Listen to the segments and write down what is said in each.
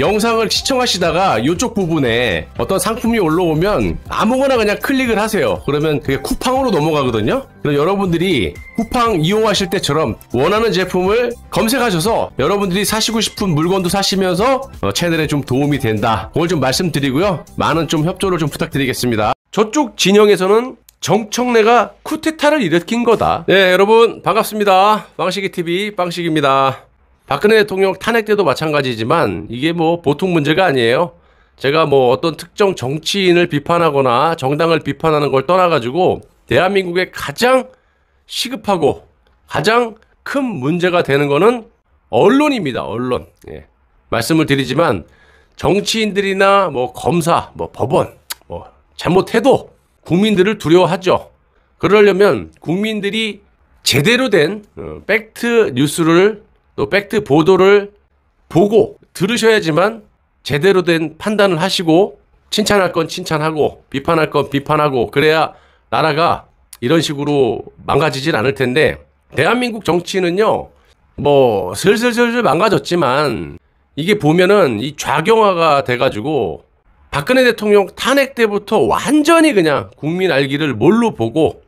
영상을 시청하시다가 이쪽 부분에 어떤 상품이 올라오면 아무거나 그냥 클릭을 하세요. 그러면 그게 쿠팡으로 넘어가거든요. 그럼 여러분들이 쿠팡 이용하실 때처럼 원하는 제품을 검색하셔서 여러분들이 사시고 싶은 물건도 사시면서 어, 채널에 좀 도움이 된다. 그걸 좀 말씀드리고요. 많은 좀 협조를 좀 부탁드리겠습니다. 저쪽 진영에서는 정청래가 쿠테타를 일으킨 거다. 네, 여러분 반갑습니다. 빵식이 TV 빵식입니다. 박근혜 대통령 탄핵 때도 마찬가지지만 이게 뭐 보통 문제가 아니에요. 제가 뭐 어떤 특정 정치인을 비판하거나 정당을 비판하는 걸 떠나가지고 대한민국의 가장 시급하고 가장 큰 문제가 되는 거는 언론입니다. 언론. 예. 말씀을 드리지만 정치인들이나 뭐 검사, 뭐 법원, 뭐 잘못해도 국민들을 두려워하죠. 그러려면 국민들이 제대로 된 어, 팩트 뉴스를 또 팩트 보도를 보고 들으셔야지만 제대로 된 판단을 하시고 칭찬할 건 칭찬하고 비판할 건 비판하고 그래야 나라가 이런 식으로 망가지진 않을 텐데 대한민국 정치는요 뭐 슬슬슬슬 망가졌지만 이게 보면은 이 좌경화가 돼가지고 박근혜 대통령 탄핵 때부터 완전히 그냥 국민 알기를 뭘로 보고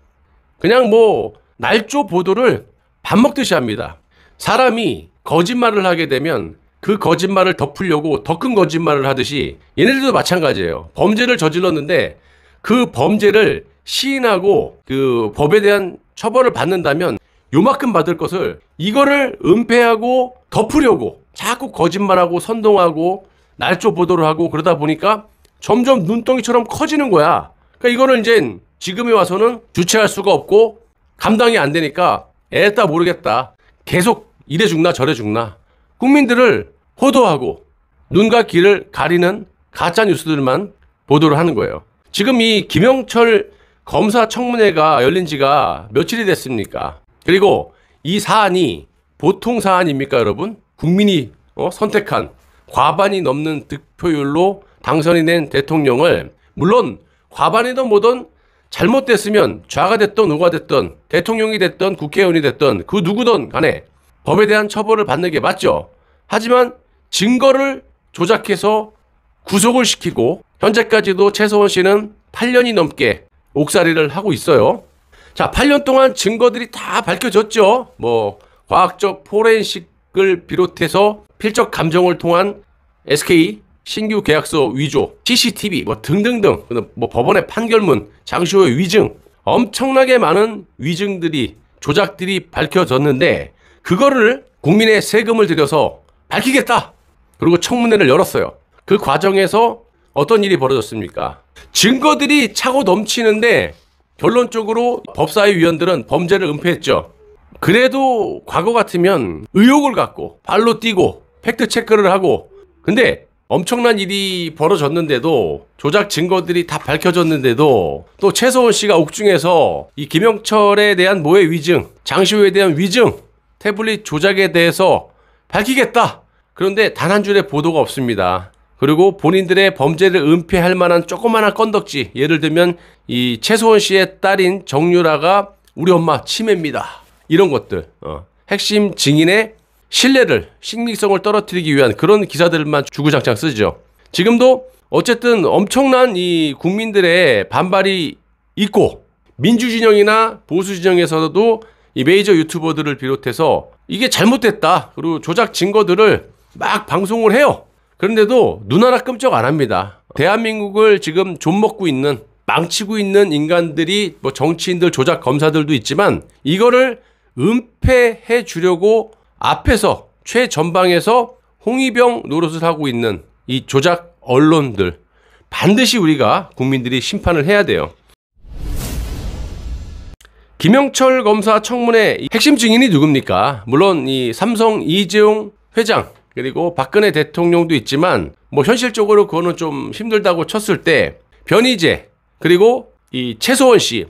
그냥 뭐 날조 보도를 밥 먹듯이 합니다. 사람이 거짓말을 하게 되면 그 거짓말을 덮으려고 더 큰 거짓말을 하듯이 얘네들도 마찬가지예요. 범죄를 저질렀는데 그 범죄를 시인하고 그 법에 대한 처벌을 받는다면 요만큼 받을 것을 이거를 은폐하고 덮으려고 자꾸 거짓말하고 선동하고 날조 보도를 하고 그러다 보니까 점점 눈덩이처럼 커지는 거야. 그러니까 이거는 이제 지금에 와서는 주체할 수가 없고 감당이 안 되니까 애따 모르겠다. 계속 이래 죽나 저래 죽나 국민들을 호도하고 눈과 귀를 가리는 가짜 뉴스들만 보도를 하는 거예요. 지금 이 김영철 검사 청문회가 열린 지가 며칠이 됐습니까? 그리고 이 사안이 보통 사안입니까, 여러분? 국민이 어, 선택한 과반이 넘는 득표율로 당선이 된 대통령을 물론 과반이든 뭐든 잘못됐으면 좌가 됐던 우가 됐던 대통령이 됐던 국회의원이 됐던 그 누구든 간에 법에 대한 처벌을 받는 게 맞죠. 하지만 증거를 조작해서 구속을 시키고 현재까지도 최소원 씨는 8년이 넘게 옥살이를 하고 있어요. 자, 8년 동안 증거들이 다 밝혀졌죠. 뭐 과학적 포렌식을 비롯해서 필적 감정을 통한 SK 신규 계약서 위조, CCTV 뭐 등등등 뭐 법원의 판결문, 장시호의 위증 엄청나게 많은 위증들이 조작들이 밝혀졌는데 그거를 국민의 세금을 들여서 밝히겠다. 그리고 청문회를 열었어요. 그 과정에서 어떤 일이 벌어졌습니까? 증거들이 차고 넘치는데 결론적으로 법사위 위원들은 범죄를 은폐했죠. 그래도 과거 같으면 의혹을 갖고 발로 뛰고 팩트 체크를 하고 근데 엄청난 일이 벌어졌는데도 조작 증거들이 다 밝혀졌는데도 또 최소원 씨가 옥중에서 이 김영철에 대한 모의 위증, 장시호에 대한 위증, 태블릿 조작에 대해서 밝히겠다. 그런데 단 한 줄의 보도가 없습니다. 그리고 본인들의 범죄를 은폐할 만한 조그마한 건덕지, 예를 들면 이 최소원 씨의 딸인 정유라가 우리 엄마 치매입니다. 이런 것들. 어. 핵심 증인의 신뢰를, 신빙성을 떨어뜨리기 위한 그런 기사들만 주구장창 쓰죠. 지금도 어쨌든 엄청난 이 국민들의 반발이 있고 민주진영이나 보수진영에서도 이 메이저 유튜버들을 비롯해서 이게 잘못됐다. 그리고 조작 증거들을 막 방송을 해요. 그런데도 눈 하나 끔쩍 안 합니다. 대한민국을 지금 좀 먹고 있는 망치고 있는 인간들이 뭐 정치인들 조작 검사들도 있지만 이거를 은폐해 주려고 앞에서 최전방에서 홍위병 노릇을 하고 있는 이 조작 언론들 반드시 우리가 국민들이 심판을 해야 돼요. 김영철 검사 청문회 핵심 증인이 누굽니까? 물론 이 삼성 이재용 회장 그리고 박근혜 대통령도 있지만 뭐 현실적으로 그거는 좀 힘들다고 쳤을 때 변희재 그리고 이 최소원 씨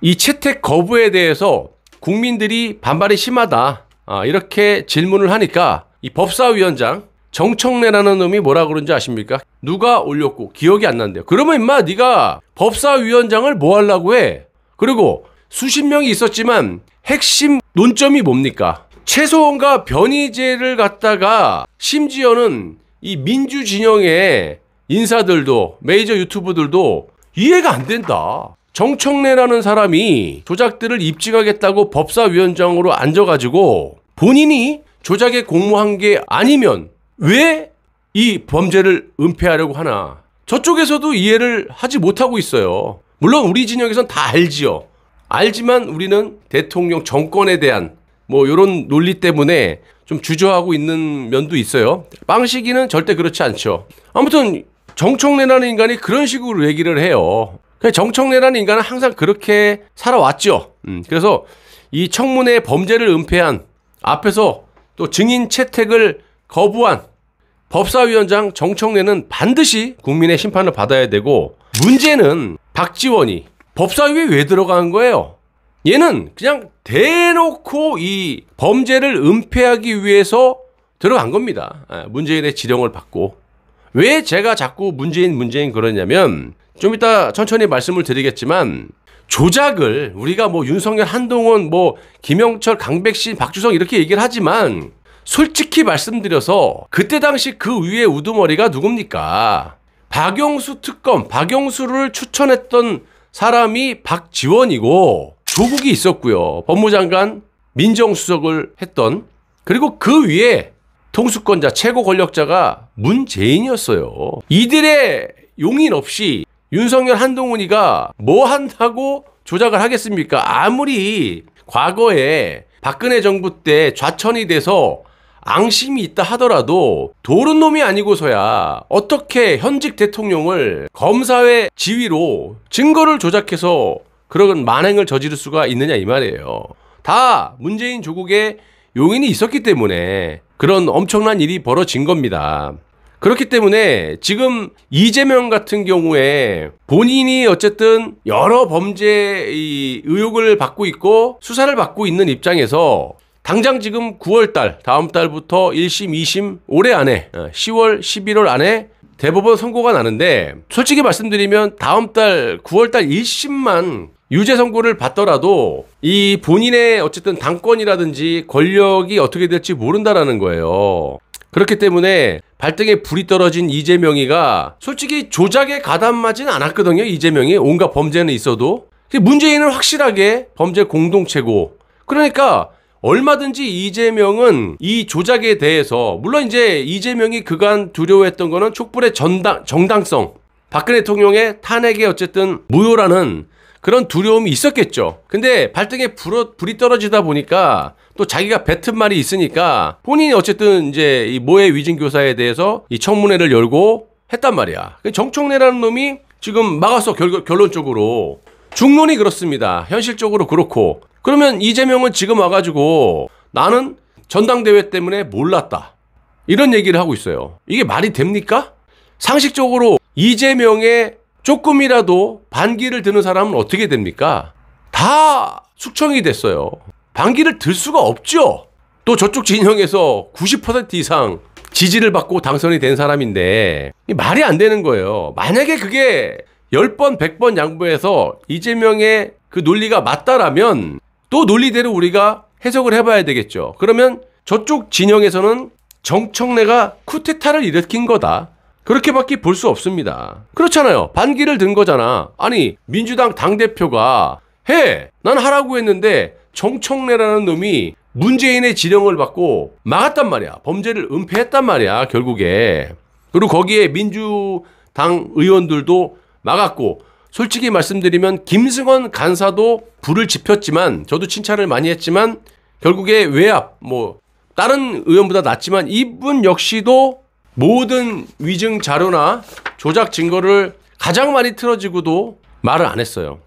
이 채택 거부에 대해서 국민들이 반발이 심하다 아, 이렇게 질문을 하니까 이 법사위원장 정청래라는 놈이 뭐라 그런지 아십니까? 누가 올렸고 기억이 안 난대요. 그러면 임마 네가 법사위원장을 뭐 하려고 해? 그리고 수십 명이 있었지만 핵심 논점이 뭡니까? 최소원과 변이제를 갖다가 심지어는 이 민주 진영의 인사들도 메이저 유튜브들도 이해가 안 된다. 정청래라는 사람이 조작들을 입증하겠다고 법사위원장으로 앉아가지고 본인이 조작에 공모한 게 아니면 왜 이 범죄를 은폐하려고 하나. 저쪽에서도 이해를 하지 못하고 있어요. 물론 우리 진영에선 다 알지요. 알지만 우리는 대통령 정권에 대한 뭐요런 논리 때문에 좀 주저하고 있는 면도 있어요. 빵식이는 절대 그렇지 않죠. 아무튼 정청래라는 인간이 그런 식으로 얘기를 해요. 정청래라는 인간은 항상 그렇게 살아왔죠. 음, 그래서 이 청문회 범죄를 은폐한 앞에서 또 증인 채택을 거부한 법사위원장 정청래는 반드시 국민의 심판을 받아야 되고 문제는 박지원이 법사위에 왜 들어간 거예요? 얘는 그냥 대놓고 이 범죄를 은폐하기 위해서 들어간 겁니다. 아, 문재인의 지령을 받고 왜 제가 자꾸 문재인 문재인 그러냐면 좀 이따 천천히 말씀을 드리겠지만 조작을 우리가 뭐 윤석열, 한동훈, 뭐 김영철, 강백신, 박주성 이렇게 얘기를 하지만 솔직히 말씀드려서 그때 당시 그 위에 우두머리가 누굽니까? 박영수 특검, 박영수를 추천했던 사람이 박지원이고 조국이 있었고요. 법무장관 민정수석을 했던 그리고 그 위에 통수권자 최고 권력자가 문재인이었어요. 이들의 용인 없이 윤석열 한동훈이가 뭐 한다고 조작을 하겠습니까? 아무리 과거에 박근혜 정부 때 좌천이 돼서 앙심이 있다 하더라도 도른 놈이 아니고서야 어떻게 현직 대통령을 검사의 지위로 증거를 조작해서 그런 만행을 저지를 수가 있느냐 이 말이에요. 다 문재인 조국의 용인이 있었기 때문에 그런 엄청난 일이 벌어진 겁니다. 그렇기 때문에 지금 이재명 같은 경우에 본인이 어쨌든 여러 범죄 이 의혹을 받고 있고 수사를 받고 있는 입장에서 당장 지금 9월달 다음 달부터 1심, 2심 올해 안에 10월, 어, 11월 안에 대법원 선고가 나는데 솔직히 말씀드리면 다음 달 9월 달 1심만 유죄 선고를 받더라도 이 본인의 어쨌든 당권이라든지 권력이 어떻게 될지 모른다라는 거예요. 그렇기 때문에 발등에 불이 떨어진 이재명이가 솔직히 조작에 가담하진 않았거든요. 이재명이 온갖 범죄는 있어도 문재인은 확실하게 범죄 공동체고 그러니까 얼마든지 이재명은 이 조작에 대해서 물론 이제 이재명이 그간 두려워했던 거는 촛불의 전당, 정당성 박근혜 대통령의 탄핵에 어쨌든 무효라는 그런 두려움이 있었겠죠. 근데 발등에 불어, 불이 떨어지다 보니까 또 자기가 뱉은 말이 있으니까 본인이 어쨌든 이제 이 모의 위증 교사에 대해서 이 청문회를 열고 했단 말이야. 그 정청래라는 놈이 지금 막았어 결, 결론적으로 중론이 그렇습니다. 현실적으로 그렇고 그러면 이재명은 지금 와가지고 나는 전당대회 때문에 몰랐다 이런 얘기를 하고 있어요. 이게 말이 됩니까? 상식적으로 이재명의 조금이라도 반기를 드는 사람은 어떻게 됩니까? 다 숙청이 됐어요. 반기를 들 수가 없죠. 또 저쪽 진영에서 90% 이상 지지를 받고 당선이 된 사람인데 말이 안 되는 거예요. 만약에 그게 10번, 100번 양보해서 이재명의 그 논리가 맞다라면 또 논리대로 우리가 해석을 해봐야 되겠죠. 그러면 저쪽 진영에서는 정청래가 쿠데타를 일으킨 거다. 그렇게밖에 볼 수 없습니다. 그렇잖아요. 반기를 든 거잖아. 아니 민주당 당대표가 해! 난 하라고 했는데 정청래라는 놈이 문재인의 지령을 받고 막았단 말이야. 범죄를 은폐했단 말이야, 결국에. 그리고 거기에 민주당 의원들도 막았고, 솔직히 말씀드리면 김승원 간사도 불을 지폈지만, 저도 칭찬을 많이 했지만, 결국에 외압, 뭐, 다른 의원보다 낫지만 이분 역시도 모든 위증 자료나 조작 증거를 가장 많이 틀어지고도 말을 안 했어요.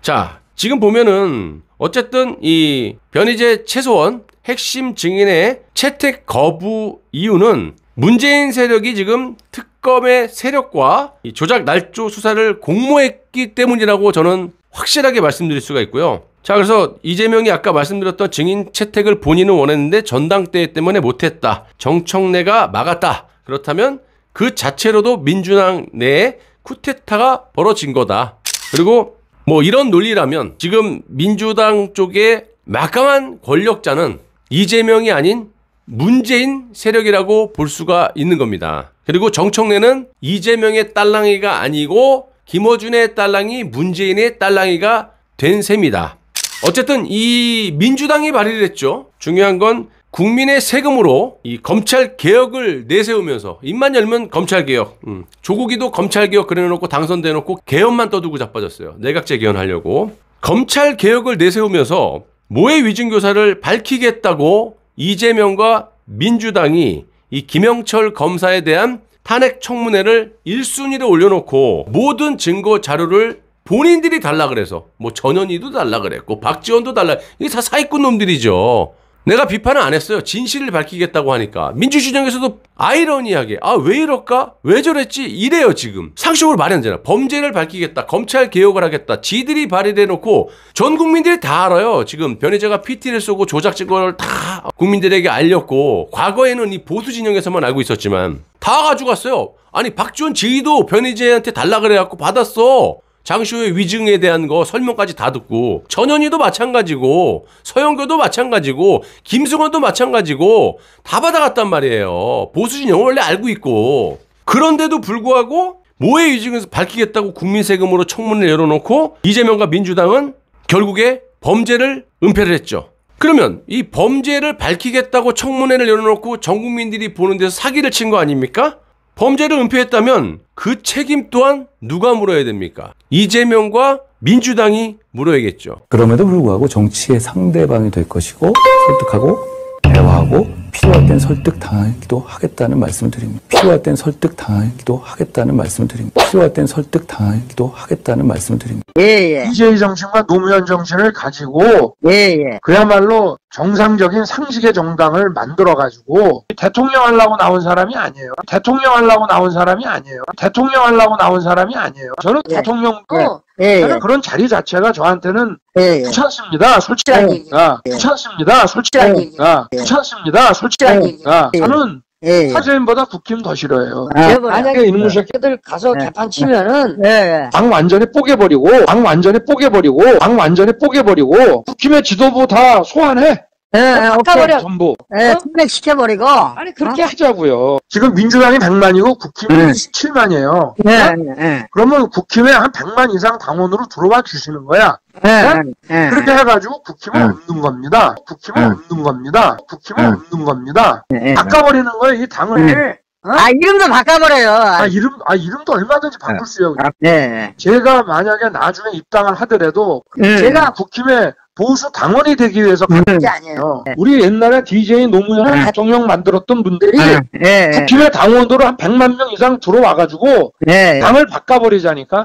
자, 지금 보면은 어쨌든 이 변희재 최소원 핵심 증인의 채택 거부 이유는 문재인 세력이 지금 특검의 세력과 조작 날조 수사를 공모했기 때문이라고 저는 확실하게 말씀드릴 수가 있고요. 자, 그래서 이재명이 아까 말씀드렸던 증인 채택을 본인은 원했는데 전당대회 때문에 못했다. 정청래가 막았다. 그렇다면 그 자체로도 민주당 내에 쿠테타가 벌어진 거다. 그리고 뭐 이런 논리라면 지금 민주당 쪽의 막강한 권력자는 이재명이 아닌 문재인 세력이라고 볼 수가 있는 겁니다. 그리고 정청래는 이재명의 딸랑이가 아니고 김어준의 딸랑이 문재인의 딸랑이가 된 셈이다. 어쨌든 이 민주당이 발의를 했죠. 중요한 건 국민의 세금으로 이 검찰 개혁을 내세우면서 입만 열면 검찰 개혁. 음. 조국이도 검찰 개혁 그려놓고 당선돼 놓고 개헌만 떠들고 자빠졌어요. 내각제 개헌하려고 검찰 개혁을 내세우면서 모의 위증 교사를 밝히겠다고 이재명과 민주당이 이 김영철 검사에 대한 탄핵 청문회를 1순위로 올려놓고 모든 증거 자료를 본인들이 달라 그래서 뭐 전현희도 달라 그랬고 박지원도 달라 이게 다 사기꾼 놈들이죠. 내가 비판을 안 했어요. 진실을 밝히겠다고 하니까. 민주주정에서도 아이러니하게, 아, 왜 이럴까? 왜 저랬지? 이래요, 지금. 상식으로 말이 안 되잖아. 범죄를 밝히겠다. 검찰 개혁을 하겠다. 지들이 발의해놓고 전 국민들이 다 알아요. 지금 변희재가 PT를 쏘고 조작 증거를 다 국민들에게 알렸고, 과거에는 이 보수 진영에서만 알고 있었지만, 다 가져갔어요. 아니, 박지원 지휘도 변희재한테 달라 그래갖고 받았어. 장시호의 위증에 대한 거 설명까지 다 듣고 전현희도 마찬가지고 서영교도 마찬가지고 김승원도 마찬가지고 다 받아갔단 말이에요. 보수 진영 원래 알고 있고 그런데도 불구하고 모의 위증에서 밝히겠다고 국민 세금으로 청문을 열어놓고 이재명과 민주당은 결국에 범죄를 은폐를 했죠. 그러면 이 범죄를 밝히겠다고 청문회를 열어놓고 전 국민들이 보는 데서 사기를 친 거 아닙니까? 범죄를 은폐했다면 그 책임 또한 누가 물어야 됩니까? 이재명과 민주당이 물어야겠죠. 그럼에도 불구하고 정치의 상대방이 될 것이고 설득하고 대화하고 필요할 땐 설득 당하기도 하겠다는 말씀을 드립니다. 필요할 땐 설득 당하기도 하겠다는 말씀을 드립니다. 필요할 땐 설득 당하기도 하겠다는 말씀을 드립니다. 예예. 이재 정신과 노무현 정신을 가지고 예예. 예. 그야말로 정상적인 상식의 정당을 만들어가지고 대통령 하려고 나온 사람이 아니에요. 대통령 하려고 나온 사람이 아니에요. 대통령 하려고 나온 사람이 아니에요. 저는 예. 대통령도 예. 예. 예, 저는 그런 자리 자체가 저한테는 예, 예. 귀찮습니다. 솔직히. 예, 귀찮습니다. 솔직히. 귀찮습니다. 솔직히. 솔직한 네. 얘기. 아, 저는 예, 예. 사진보다 국힘 더 싫어요. 해 아, 만약에 이놈의 새끼들 가서 예. 개판 치면은 예. 네. 당 네. 완전히 뽀개버리고 당 완전히 뽀개버리고 당 완전히 뽀개버리고 국힘의 지도부 다 소환해. 예, 네, 예, 바꿔버려. 어, 전부. 예, 어? 탄핵시켜버리고. 아니, 그렇게 어? 하자고요. 지금 민주당이 100만이고 국힘은 네. 17만이에요. 네, 예, 네, 어? 예, 그러면 국힘에 한 100만 이상 당원으로 들어와 주시는 거야. 네, 네. 그렇게 해가지고 국힘은 없는 겁니다. 국힘은 없는 겁니다. 국힘은 없는 겁니다. 바꿔버리는 거예요, 이 당을. 어? 아 이름도 바꿔버려요. 아 이름 아 이름도 얼마든지 바꿀 수 있어요. 아, 네. 제가 만약에 나중에 입당을 하더라도 네. 제가 국힘에 보수 당원이 되기 위해서 가는 네. 아니에요. 네. 우리 옛날에 DJ 노무현 네. 대통령 만들었던 분들이 네. 네. 국힘의 당원으로 한 100만 명 이상 들어와가지고 네. 당을 바꿔버리자니까.